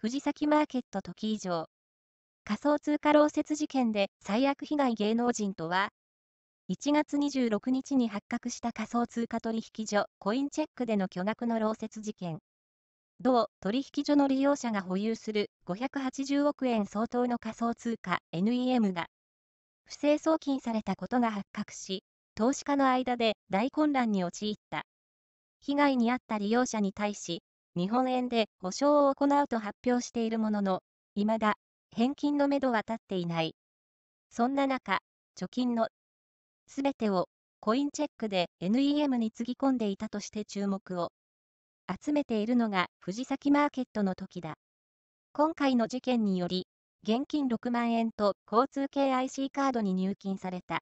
藤崎マーケット時以上。仮想通貨漏接事件で最悪被害芸能人とは、1月26日に発覚した仮想通貨取引所コインチェックでの巨額の漏接事件。同取引所の利用者が保有する580億円相当の仮想通貨 NEM が不正送金されたことが発覚し、投資家の間で大混乱に陥った。被害に遭った利用者に対し、日本円で補償を行うと発表しているものの、未だ返金のめどは立っていない。そんな中、貯金のすべてをコインチェックで NEM につぎ込んでいたとして注目を集めているのが藤崎マーケットの時だ。今回の事件により、現金6万円と交通系 IC カードに入金された。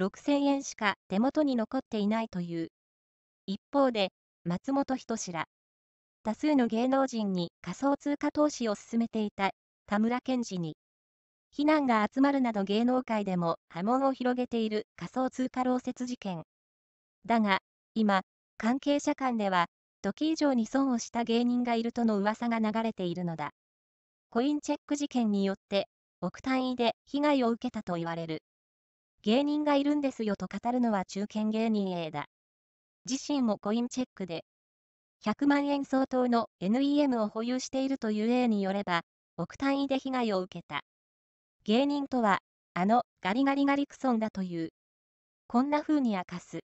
6000円しか手元に残っていないという。一方で、松本人志ら、多数の芸能人に仮想通貨投資を進めていた田村健二に、非難が集まるなど芸能界でも波紋を広げている仮想通貨漏接事件。だが、今、関係者間では、時以上に損をした芸人がいるとの噂が流れているのだ。コインチェック事件によって、億単位で被害を受けたと言われる。芸人がいるんですよと語るのは中堅芸人 A だ。自身もコインチェックで100万円相当の NEM を保有しているという A によれば、億単位で被害を受けた。芸人とは、あの、ガリガリガリクソンだという。こんな風に明かす。